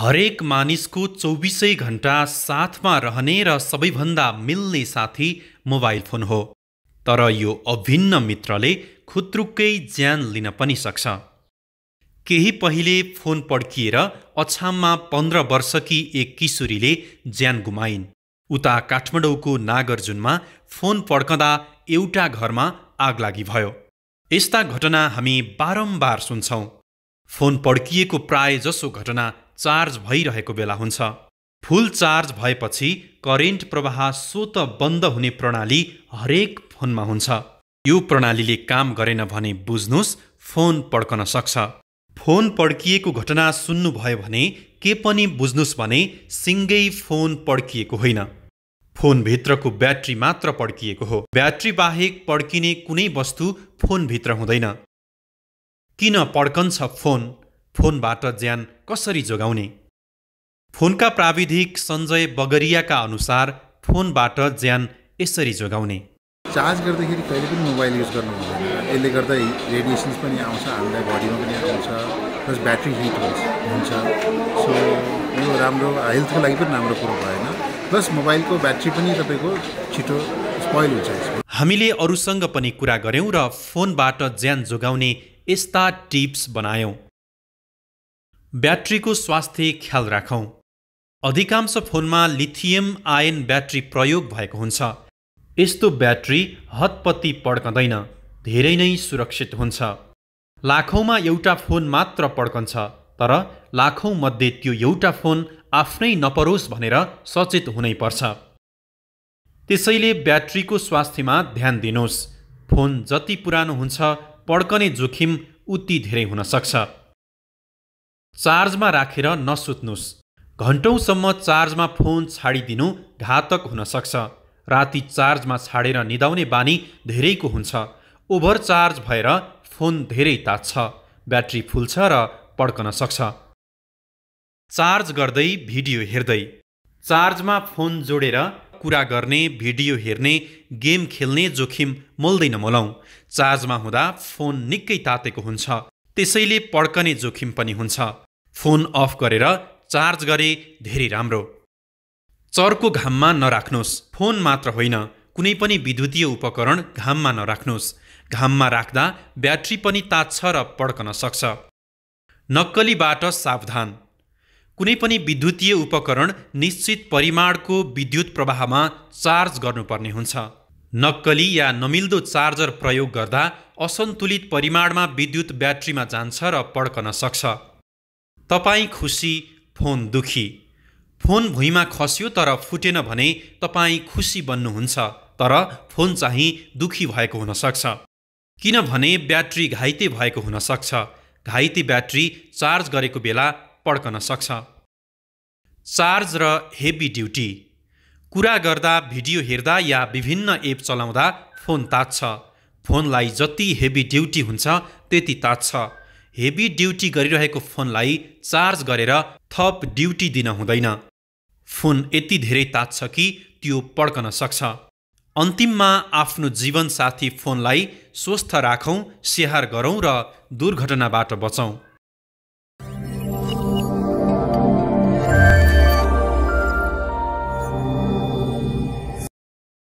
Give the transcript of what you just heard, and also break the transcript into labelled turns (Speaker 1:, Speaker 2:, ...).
Speaker 1: हरेक मानिसको चौबिसै घन्टा साथमा रहने र सबैभन्दा मिल्ने साथी मोबाइल फोन हो तर यो अभिन्न मित्रले खुत्रुक्कै ज्यान लिन पनि सक्छ केही पहिले फोन पड्किएर अछाममा पन्ध्र वर्षकी एक किशोरीले ज्यान गुमाइन् उता काठमाडौँको नागार्जुनमा फोन पड्कँदा एउटा घरमा आग लागि भयो यस्ता घटना हामी बारम्बार सुन्छौँ फोन पड्किएको प्रायजसो घटना चार्ज भइरहेको बेला हुन्छ फुल चार्ज भएपछि करेन्ट प्रवाह स्वत बन्द हुने प्रणाली हरेक फोनमा हुन्छ यो प्रणालीले काम गरेन भने बुझ्नुहोस् फोन पड्कन सक्छ फोन पड्किएको घटना सुन्नुभयो भने के पनि बुझ्नुहोस् भने सिङ्गै फोन पड्किएको होइन फोनभित्रको ब्याट्री मात्र पड्किएको हो ब्याट्री बाहेक पड्किने कुनै वस्तु फोनभित्र हुँदैन किन पड्कन्छ फोन फोनबाट ज्यान कसरी जोगाउने फोनका प्राविधिक सञ्जय बगरियाका अनुसार फोनबाट ज्यान यसरी जोगाउने चार्ज गर्दाखेरि कहिले पनि मोबाइल युज गर्नु हुँदैन यसले गर्दा रेडिएसन्स पनि आउँछ हामीलाई बडीमा पनि आउँछ प्लस ब्याट्री हिट हुन्छ हुन्छ सो यो राम्रो हेल्थको लागि पनि राम्रो कुरो भएन प्लस मोबाइलको ब्याट्री पनि तपाईँको छिटो स्पोइल हुन्छ हामीले अरूसँग पनि कुरा गऱ्यौँ र फोनबाट ज्यान जोगाउने यस्ता टिप्स बनायौँ ब्याट्रीको स्वास्थ्य ख्याल राखौँ अधिकांश फोनमा लिथियम आयन ब्याट्री प्रयोग भएको हुन्छ यस्तो ब्याट्री हतपत्ती पड्कँदैन धेरै नै सुरक्षित हुन्छ लाखौँमा एउटा फोन मात्र पड्कन्छ तर लाखौँमध्ये त्यो एउटा फोन आफ्नै नपरोस् भनेर सचेत हुनैपर्छ त्यसैले ब्याट्रीको स्वास्थ्यमा ध्यान दिनुहोस् फोन जति पुरानो हुन्छ पड्कने जोखिम उति धेरै हुन सक्छ चार्जमा राखेर नसुत्नुहोस् घन्टौँसम्म चार्जमा फोन छाडिदिनु घातक हुनसक्छ राति चार्जमा छाडेर निदाउने बानी धेरैको हुन्छ ओभर चार्ज भएर फोन धेरै तात्छ ब्याट्री फुल्छ र पड्कन सक्छ चार्ज गर्दै भिडियो हेर्दै चार्जमा फोन जोडेर कुरा गर्ने भिडियो हेर्ने गेम खेल्ने जोखिम मोल्दैन मोलाउँ चार्जमा हुँदा फोन निकै तातेको हुन्छ त्यसैले पड्कने जोखिम पनि हुन्छ फोन अफ गरेर चार्ज गरे धेरै राम्रो चर्को घाममा नराख्नुहोस् फोन मात्र होइन कुनै पनि विद्युतीय उपकरण घाममा नराख्नुहोस् घाममा राख्दा ब्याट्री पनि तात्छ र पड्कन सक्छ नक्कलीबाट सावधान कुनै पनि विद्युतीय उपकरण निश्चित परिमाणको विद्युत प्रवाहमा चार्ज गर्नुपर्ने हुन्छ नक्कली या नमिल्दो चार्जर प्रयोग गर्दा असन्तुलित परिमाणमा विद्युत ब्याट्रीमा जान्छ र पड्कन सक्छ तपाईँ खुसी फोन दुखी फोन भुइँमा खस्यो तर फुटेन भने तपाईँ खुसी बन्नुहुन्छ तर फोन चाहिँ दुखी भएको हुनसक्छ किनभने ब्याट्री घाइते भएको हुनसक्छ घाइते ब्याट्री चार्ज गरेको बेला पड्कन सक्छ चार्ज र हेभी ड्युटी कुरा गर्दा भिडियो हेर्दा या विभिन्न एप चलाउँदा फोन तात्छ फोनलाई जति हेभी ड्युटी हुन्छ त्यति तात्छ हेभी ड्युटी गरिरहेको फोनलाई चार्ज गरेर थप ड्युटी दिन हुँदैन फोन यति धेरै तात्छ कि त्यो पड्कन सक्छ अन्तिममा आफ्नो जीवनसाथी फोनलाई स्वस्थ राखौँ स्याहार गरौँ र दुर्घटनाबाट बचौँ